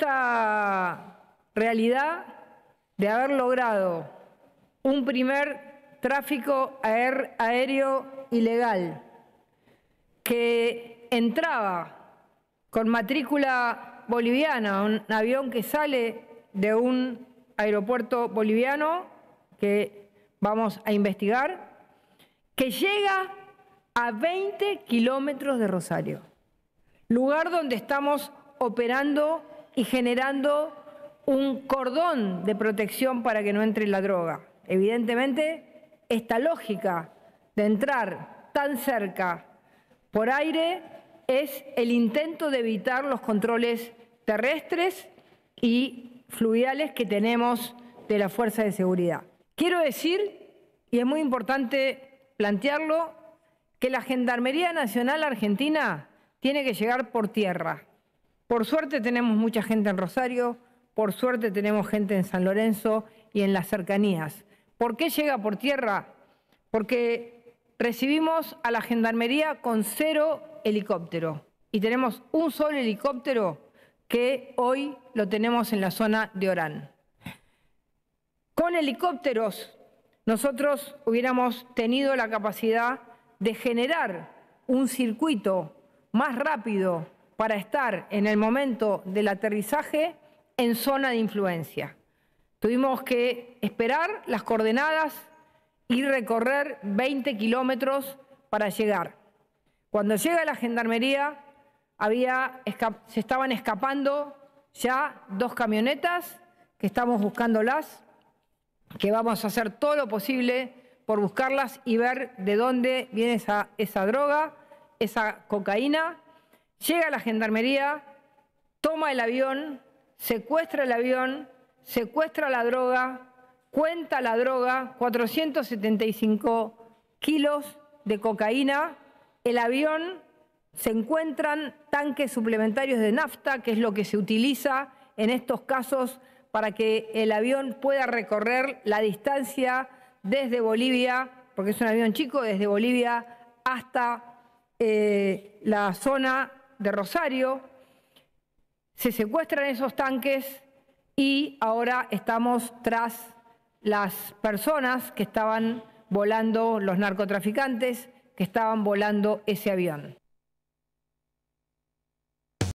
esta realidad de haber logrado un primer tráfico aéreo ilegal que entraba con matrícula boliviana, un avión que sale de un aeropuerto boliviano que vamos a investigar, que llega a 20 kilómetros de Rosario, lugar donde estamos operando y generando un cordón de protección para que no entre la droga. Evidentemente, esta lógica de entrar tan cerca por aire es el intento de evitar los controles terrestres y fluviales que tenemos de la Fuerza de Seguridad. Quiero decir, y es muy importante plantearlo, que la Gendarmería Nacional Argentina tiene que llegar por tierra. Por suerte tenemos mucha gente en Rosario, por suerte tenemos gente en San Lorenzo y en las cercanías. ¿Por qué llega por tierra? Porque recibimos a la Gendarmería con cero helicóptero y tenemos un solo helicóptero que hoy lo tenemos en la zona de Orán. Con helicópteros nosotros hubiéramos tenido la capacidad de generar un circuito más rápido para estar en el momento del aterrizaje en zona de influencia. Tuvimos que esperar las coordenadas y recorrer 20 kilómetros para llegar. Cuando llega la gendarmería, había, se estaban escapando ya dos camionetas que estamos buscándolas, que vamos a hacer todo lo posible por buscarlas y ver de dónde viene esa, esa droga, esa cocaína Llega a la gendarmería, toma el avión, secuestra el avión, secuestra la droga, cuenta la droga, 475 kilos de cocaína, el avión se encuentran tanques suplementarios de nafta, que es lo que se utiliza en estos casos para que el avión pueda recorrer la distancia desde Bolivia, porque es un avión chico, desde Bolivia hasta eh, la zona de Rosario, se secuestran esos tanques y ahora estamos tras las personas que estaban volando, los narcotraficantes que estaban volando ese avión.